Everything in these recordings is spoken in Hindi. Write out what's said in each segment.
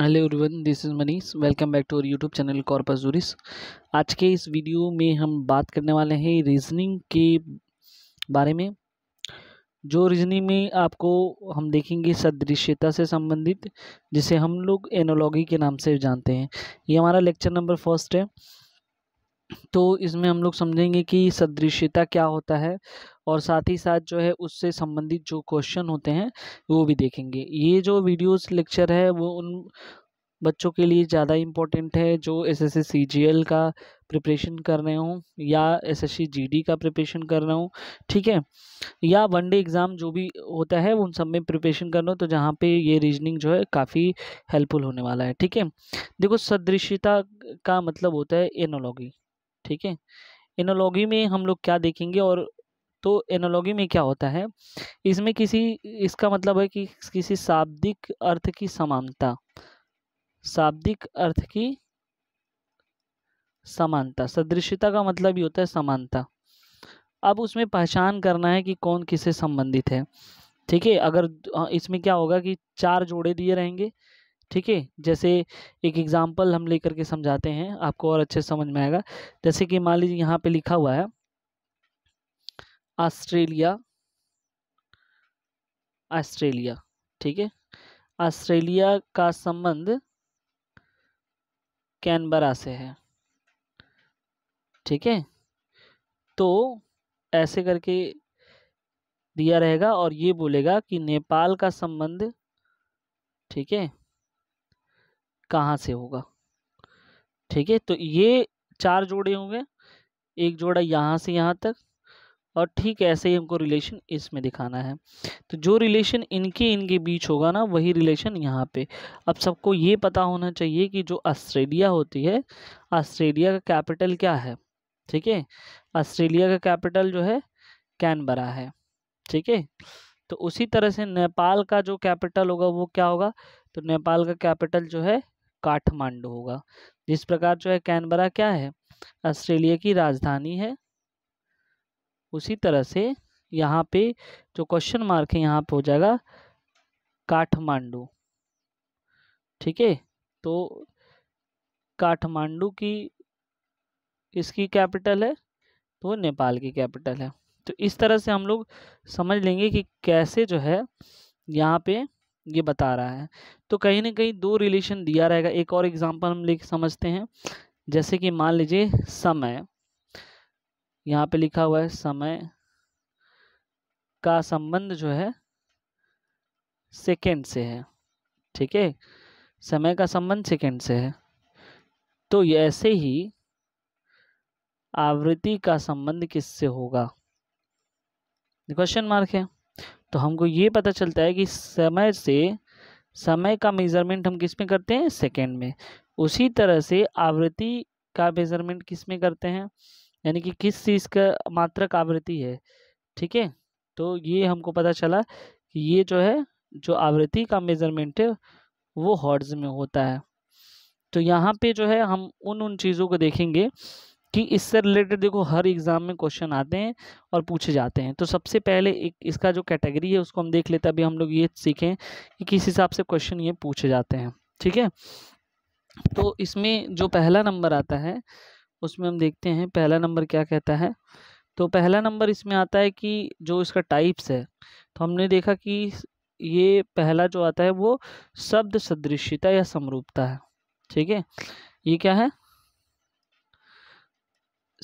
hello everyone this is Manish welcome back to our YouTube channel Corpus Juris आज के इस वीडियो में हम बात करने वाले हैं रीजनिंग के बारे में जो रीजनिंग में आपको हम देखेंगे सदृश्यता से संबंधित जिसे हम लोग एनोलॉगी के नाम से जानते हैं ये हमारा लेक्चर नंबर फर्स्ट है तो इसमें हम लोग समझेंगे कि सदृश्यता क्या होता है और साथ ही साथ जो है उससे संबंधित जो क्वेश्चन होते हैं वो भी देखेंगे ये जो वीडियोस लेक्चर है वो उन बच्चों के लिए ज़्यादा इम्पोर्टेंट है जो S S C G L का प्रिपरेशन कर रहे हों या S S C G D का प्रिपरेशन कर रहे हों ठीक है या वनडे एग्ज़ाम जो भी होता है उन सब में प्रिपरेशन कर रहे हो तो जहाँ पे ये रीजनिंग जो है काफ़ी हेल्पफुल होने वाला है ठीक है देखो सदृश्यता का मतलब होता है एनोलॉगी ठीक है एनोलॉगी में हम लोग क्या देखेंगे और तो एनोलॉगी में क्या होता है इसमें किसी इसका मतलब है कि किसी शाब्दिक अर्थ की समानता शाब्दिक अर्थ की समानता सदृश्यता का मतलब ही होता है समानता अब उसमें पहचान करना है कि कौन किसे संबंधित है ठीक है अगर हाँ, इसमें क्या होगा कि चार जोड़े दिए रहेंगे ठीक है जैसे एक एग्ज़ाम्पल हम लेकर के समझाते हैं आपको और अच्छे समझ में आएगा जैसे कि मान लीजिए यहाँ पे लिखा हुआ है ऑस्ट्रेलिया ऑस्ट्रेलिया ठीक है ऑस्ट्रेलिया का संबंध कैनबरा से है ठीक है तो ऐसे करके दिया रहेगा और ये बोलेगा कि नेपाल का संबंध ठीक है कहाँ से होगा ठीक है तो ये चार जोड़े होंगे एक जोड़ा यहाँ से यहाँ तक और ठीक ऐसे ही हमको रिलेशन इसमें दिखाना है तो जो रिलेशन इनके इनके बीच होगा ना वही रिलेशन यहाँ पे अब सबको ये पता होना चाहिए कि जो ऑस्ट्रेलिया होती है ऑस्ट्रेलिया का कैपिटल क्या है ठीक है ऑस्ट्रेलिया का कैपिटल जो है कैनबरा है ठीक है तो उसी तरह से नेपाल का जो कैपिटल होगा वो क्या होगा तो नेपाल का कैपिटल जो है काठमांडू होगा जिस प्रकार जो है कैनबरा क्या है ऑस्ट्रेलिया की राजधानी है उसी तरह से यहाँ पे जो क्वेश्चन मार्क है यहाँ पे हो जाएगा काठमांडू ठीक है तो काठमांडू की इसकी कैपिटल है तो नेपाल की कैपिटल है तो इस तरह से हम लोग समझ लेंगे कि कैसे जो है यहाँ पे ये बता रहा है तो कहीं ना कहीं दो रिलेशन दिया रहेगा एक और एग्जांपल हम लिख समझते हैं जैसे कि मान लीजिए समय यहाँ पे लिखा हुआ है समय का संबंध जो है सेकेंड से है ठीक है समय का संबंध सेकेंड से है तो ऐसे ही आवृत्ति का संबंध किससे होगा क्वेश्चन मार्क है तो हमको ये पता चलता है कि समय से समय का मेज़रमेंट हम किस में करते हैं सेकेंड में उसी तरह से आवृत्ति का मेज़रमेंट किस में करते हैं यानी कि किस चीज़ का मात्रक आवृत्ति है ठीक है तो ये हमको पता चला कि ये जो है जो आवृत्ति का मेज़रमेंट है वो हॉर्ड्स में होता है तो यहाँ पे जो है हम उन उन चीज़ों को देखेंगे कि इससे रिलेटेड देखो हर एग्ज़ाम में क्वेश्चन आते हैं और पूछे जाते हैं तो सबसे पहले एक इसका जो कैटेगरी है उसको हम देख लेते हैं अभी हम लोग ये सीखें कि किस हिसाब से क्वेश्चन ये पूछे जाते हैं ठीक है तो इसमें जो पहला नंबर आता है उसमें हम देखते हैं पहला नंबर क्या कहता है तो पहला नंबर इसमें आता है कि जो इसका टाइप्स है तो हमने देखा कि ये पहला जो आता है वो शब्द सदृश्यता या समरूपता है ठीक है ये क्या है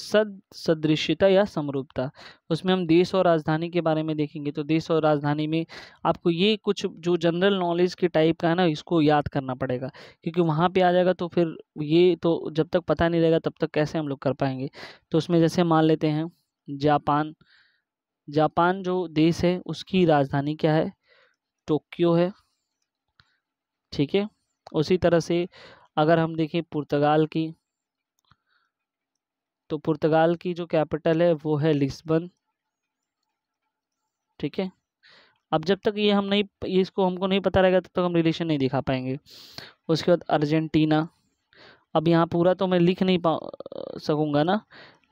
सद सदृश्यता या समरूपता उसमें हम देश और राजधानी के बारे में देखेंगे तो देश और राजधानी में आपको ये कुछ जो जनरल नॉलेज के टाइप का है ना इसको याद करना पड़ेगा क्योंकि वहाँ पे आ जाएगा तो फिर ये तो जब तक पता नहीं रहेगा तब तक कैसे हम लोग कर पाएंगे तो उसमें जैसे मान लेते हैं जापान जापान जो देश है उसकी राजधानी क्या है टोक्यो है ठीक है उसी तरह से अगर हम देखें पुर्तगाल की तो पुर्तगाल की जो कैपिटल है वो है लिस्बन ठीक है अब जब तक ये हम नहीं ये इसको हमको नहीं पता रहेगा तब तक तो हम रिलेशन नहीं दिखा पाएंगे उसके बाद अर्जेंटीना अब यहाँ पूरा तो मैं लिख नहीं पा सकूँगा ना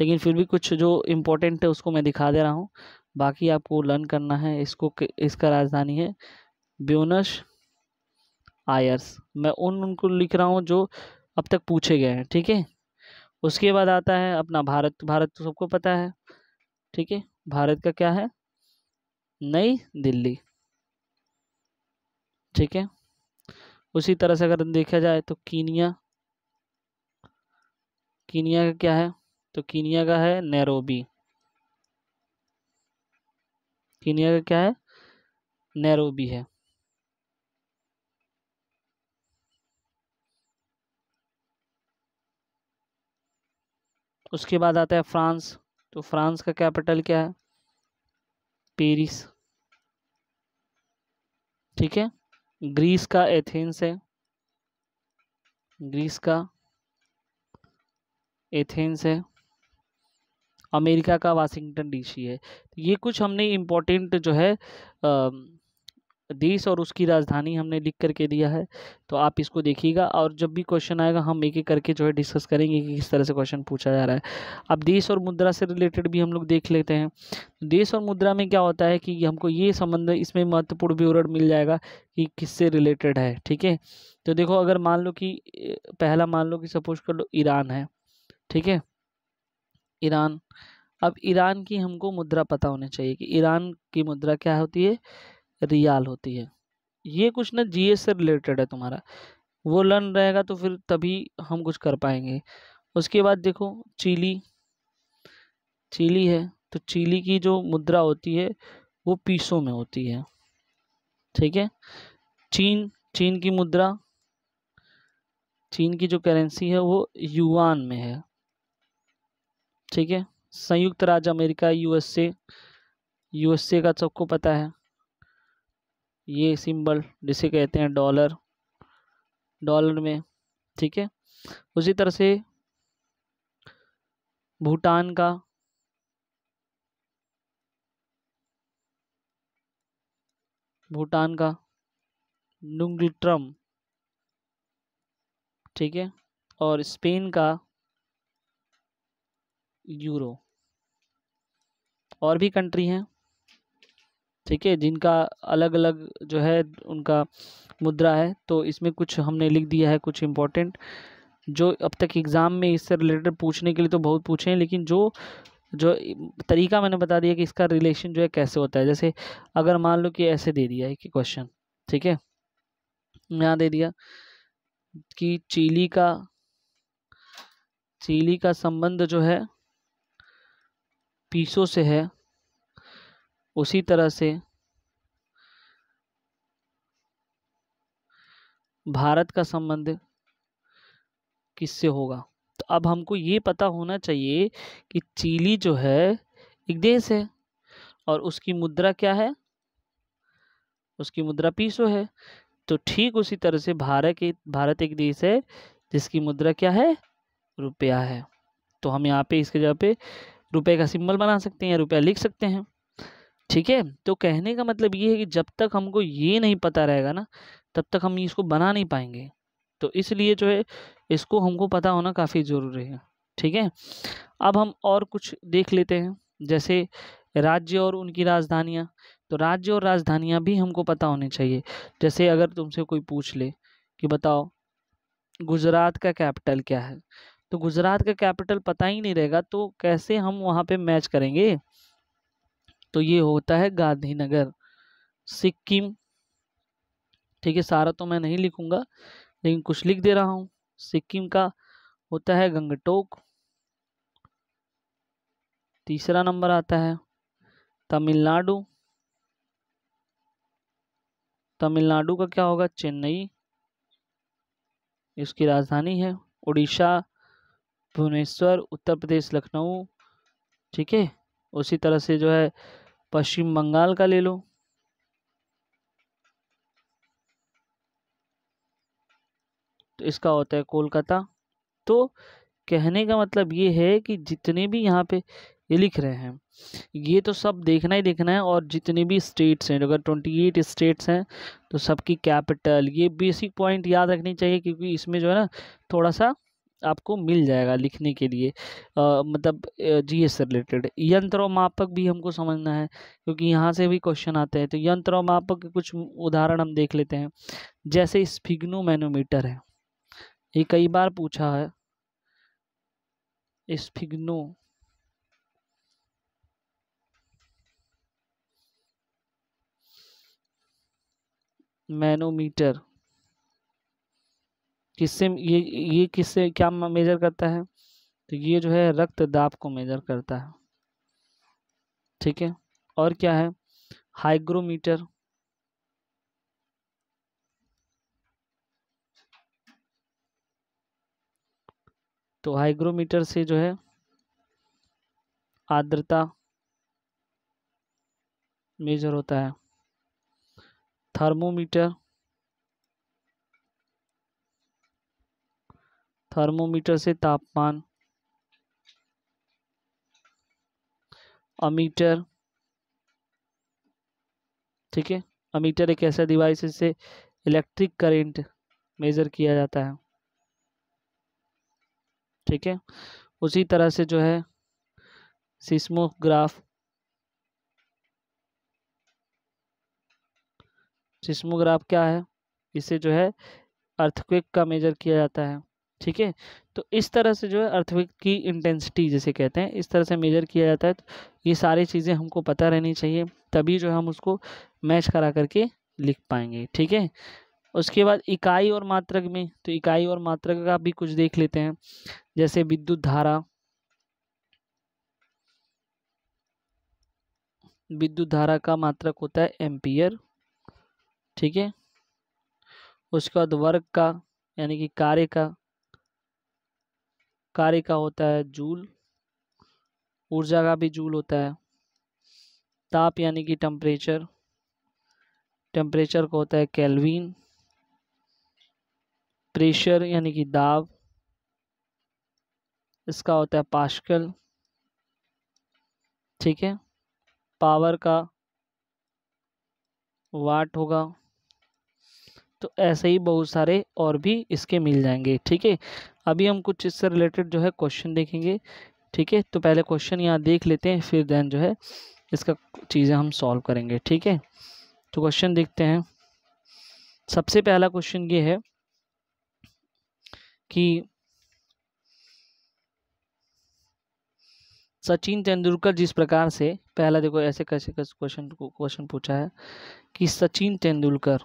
लेकिन फिर भी कुछ जो इम्पोर्टेंट है उसको मैं दिखा दे रहा हूँ बाकी आपको लर्न करना है इसको इसका राजधानी है ब्यूनस आयर्स मैं उन उनको लिख रहा हूँ जो अब तक पूछे गए हैं ठीक है उसके बाद आता है अपना भारत भारत तो सबको पता है ठीक है भारत का क्या है नई दिल्ली ठीक है उसी तरह से अगर देखा जाए तो कीनिया कीनिया का क्या है तो कीनिया का है नैरोबी कीनिया का क्या है नैरोबी है उसके बाद आता है फ्रांस तो फ्रांस का कैपिटल क्या है पेरिस ठीक है ग्रीस का एथेंस है ग्रीस का एथेंस है अमेरिका का वाशिंगटन डीसी है ये कुछ हमने इम्पोर्टेंट जो है आ, देश और उसकी राजधानी हमने लिख करके दिया है तो आप इसको देखिएगा और जब भी क्वेश्चन आएगा हम एक एक करके जो है डिस्कस करेंगे कि किस तरह से क्वेश्चन पूछा जा रहा है अब देश और मुद्रा से रिलेटेड भी हम लोग देख लेते हैं देश और मुद्रा में क्या होता है कि हमको ये संबंध इसमें महत्वपूर्ण विवरण मिल जाएगा कि किससे रिलेटेड है ठीक है तो देखो अगर मान लो कि पहला मान लो कि सपोज कर लो ईरान है ठीक है ईरान अब ईरान की हमको मुद्रा पता होनी चाहिए कि ईरान की मुद्रा क्या होती है रियाल होती है ये कुछ ना जीएस से रिलेटेड है तुम्हारा वो लर्न रहेगा तो फिर तभी हम कुछ कर पाएंगे उसके बाद देखो चीली चीली है तो चीली की जो मुद्रा होती है वो पीसों में होती है ठीक है चीन चीन की मुद्रा चीन की जो करेंसी है वो युआन में है ठीक है संयुक्त राज्य अमेरिका यूएसए यूएसए का सबको पता है ये सिंबल जिसे कहते हैं डॉलर डॉलर में ठीक है उसी तरह से भूटान का भूटान का नुंगलट्रम ठीक है और स्पेन का यूरो और भी कंट्री हैं ठीक है जिनका अलग अलग जो है उनका मुद्रा है तो इसमें कुछ हमने लिख दिया है कुछ इम्पोर्टेंट जो अब तक एग्ज़ाम में इससे रिलेटेड पूछने के लिए तो बहुत पूछे हैं लेकिन जो जो तरीका मैंने बता दिया कि इसका रिलेशन जो है कैसे होता है जैसे अगर मान लो कि ऐसे दे दिया है कि क्वेश्चन ठीक है यहाँ दे दिया कि चीली का चीली का संबंध जो है पीसों से है उसी तरह से भारत का संबंध किससे होगा तो अब हमको ये पता होना चाहिए कि चिली जो है एक देश है और उसकी मुद्रा क्या है उसकी मुद्रा पीसो है तो ठीक उसी तरह से भारत के भारत एक देश है जिसकी मुद्रा क्या है रुपया है तो हम यहाँ पे इसके जगह पे रुपए का सिंबल बना सकते हैं रुपया लिख सकते हैं ठीक है तो कहने का मतलब ये है कि जब तक हमको ये नहीं पता रहेगा ना तब तक हम इसको बना नहीं पाएंगे तो इसलिए जो है इसको हमको पता होना काफ़ी ज़रूरी है ठीक है अब हम और कुछ देख लेते हैं जैसे राज्य और उनकी राजधानियाँ तो राज्य और राजधानियाँ भी हमको पता होनी चाहिए जैसे अगर तुमसे कोई पूछ ले कि बताओ गुजरात का कैपिटल क्या है तो गुजरात का कैपिटल पता ही नहीं रहेगा तो कैसे हम वहाँ पे मैच करेंगे तो ये होता है गांधीनगर सिक्किम ठीक है सारा तो मैं नहीं लिखूंगा लेकिन कुछ लिख दे रहा हूँ सिक्किम का होता है गंगटोक तीसरा नंबर आता है तमिलनाडु तमिलनाडु का क्या होगा चेन्नई इसकी राजधानी है उड़ीसा भुवनेश्वर उत्तर प्रदेश लखनऊ ठीक है उसी तरह से जो है पश्चिम बंगाल का ले लो तो इसका होता है कोलकाता तो कहने का मतलब ये है कि जितने भी यहाँ पे ये लिख रहे हैं ये तो सब देखना ही देखना है और जितने भी स्टेट्स हैं अगर ट्वेंटी एट स्टेट्स हैं तो सबकी कैपिटल ये बेसिक पॉइंट याद रखनी चाहिए क्योंकि इसमें जो है ना थोड़ा सा आपको मिल जाएगा लिखने के लिए आ, मतलब जी एस से रिलेटेड मापक भी हमको समझना है क्योंकि यहाँ से भी क्वेश्चन आते हैं तो मापक के कुछ उदाहरण हम देख लेते हैं जैसे मैनोमीटर है ये कई बार पूछा है स्फिग्नो मैनोमीटर किससे ये ये किससे क्या मेजर करता है तो ये जो है रक्त दाब को मेजर करता है ठीक है और क्या है हाइग्रोमीटर तो हाइग्रोमीटर से जो है आर्द्रता मेजर होता है थर्मोमीटर थर्मोमीटर से तापमान अमीटर ठीक है अमीटर एक ऐसा डिवाइस जिससे इलेक्ट्रिक करंट मेज़र किया जाता है ठीक है उसी तरह से जो है सिस्मोग्राफ सिस्मोग्राफ क्या है इसे जो है अर्थक्वेक का मेजर किया जाता है ठीक है तो इस तरह से जो है अर्थविक की इंटेंसिटी जिसे कहते हैं इस तरह से मेजर किया जाता है तो ये सारी चीज़ें हमको पता रहनी चाहिए तभी जो है हम उसको मैच करा करके लिख पाएंगे ठीक है उसके बाद इकाई और मात्रक में तो इकाई और मात्रक का भी कुछ देख लेते हैं जैसे विद्युत धारा विद्युत धारा का मात्रक होता है एम्पियर ठीक है उसके बाद वर्ग का यानी कि कार्य का कार्य का होता है जूल ऊर्जा का भी जूल होता है ताप यानी कि टेम्परेचर टेम्परेचर का होता है कैलवीन प्रेशर यानी कि दाब इसका होता है पाशकल ठीक है पावर का वाट होगा तो ऐसे ही बहुत सारे और भी इसके मिल जाएंगे ठीक है अभी हम कुछ इससे रिलेटेड जो है क्वेश्चन देखेंगे ठीक है तो पहले क्वेश्चन यहाँ देख लेते हैं फिर देन जो है इसका चीज़ें हम सॉल्व करेंगे ठीक है तो क्वेश्चन देखते हैं सबसे पहला क्वेश्चन ये है कि सचिन तेंदुलकर जिस प्रकार से पहला देखो ऐसे कैसे क्वेश्चन क्वेश्चन पूछा है कि सचिन तेंदुलकर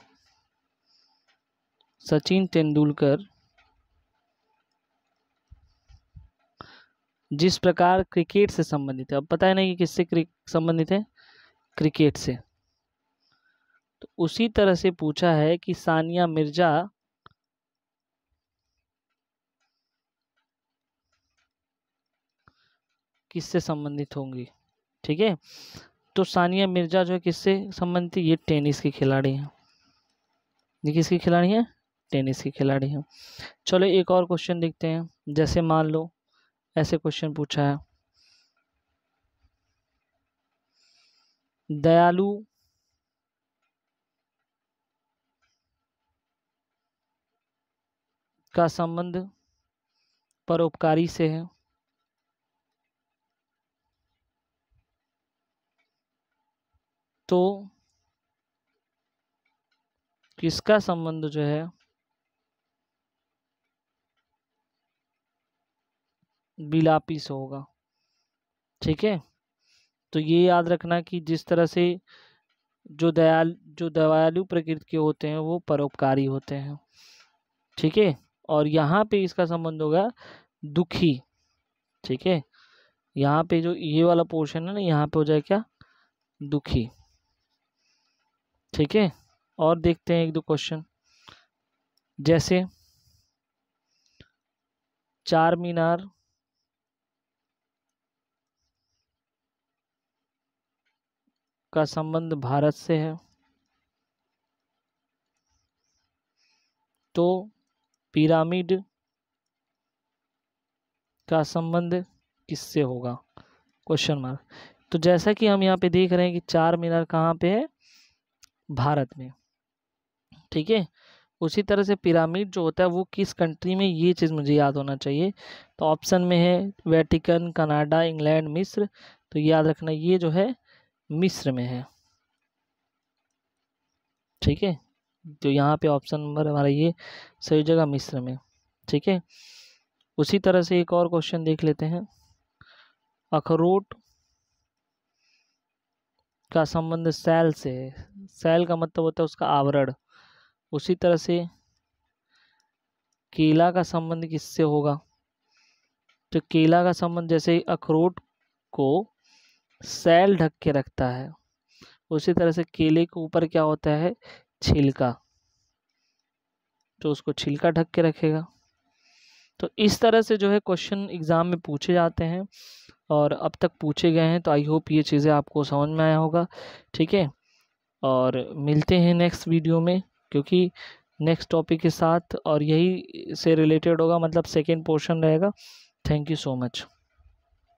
सचिन तेंदुलकर जिस प्रकार क्रिकेट से संबंधित है अब पता है नहीं कि किससे संबंधित है क्रिकेट से तो उसी तरह से पूछा है कि सानिया मिर्जा किससे संबंधित होंगी ठीक है तो सानिया मिर्जा जो है किससे संबंधित ये टेनिस की खिलाड़ी हैं ये किसकी खिलाड़ी है टेनिस के खिलाड़ी हैं चलो एक और क्वेश्चन देखते हैं जैसे मान लो ऐसे क्वेश्चन पूछा है दयालु का संबंध परोपकारी से है तो किसका संबंध जो है बिलापिस होगा ठीक है तो ये याद रखना कि जिस तरह से जो दयाल जो दयालु प्रकृति के होते हैं वो परोपकारी होते हैं ठीक है और यहाँ पे इसका संबंध होगा दुखी ठीक है यहाँ पे जो ये वाला पोर्शन है ना यहाँ पे हो जाए क्या दुखी ठीक है और देखते हैं एक दो क्वेश्चन जैसे चार मीनार का संबंध भारत से है तो पिरामिड का संबंध किससे होगा क्वेश्चन मार्क तो जैसा कि हम यहाँ पे देख रहे हैं कि चार मीनार कहाँ पे है भारत में ठीक है उसी तरह से पिरामिड जो होता है वो किस कंट्री में ये चीज़ मुझे याद होना चाहिए तो ऑप्शन में है वेटिकन कनाडा इंग्लैंड मिस्र तो याद रखना ये जो है मिस्र में है ठीक है तो यहाँ पे ऑप्शन नंबर हमारा ये सही जगह मिस्र में ठीक है उसी तरह से एक और क्वेश्चन देख लेते हैं अखरोट का संबंध सैल से है सैल का मतलब होता है उसका आवरण उसी तरह से केला का संबंध किससे होगा तो केला का संबंध जैसे अखरोट को सेल ढक के रखता है उसी तरह से केले के ऊपर क्या होता है छिलका तो उसको छिलका ढक के रखेगा तो इस तरह से जो है क्वेश्चन एग्ज़ाम में पूछे जाते हैं और अब तक पूछे गए हैं तो आई होप ये चीज़ें आपको समझ में आया होगा ठीक है और मिलते हैं नेक्स्ट वीडियो में क्योंकि नेक्स्ट टॉपिक के साथ और यही से रिलेटेड होगा मतलब सेकेंड पोर्शन रहेगा थैंक यू सो मच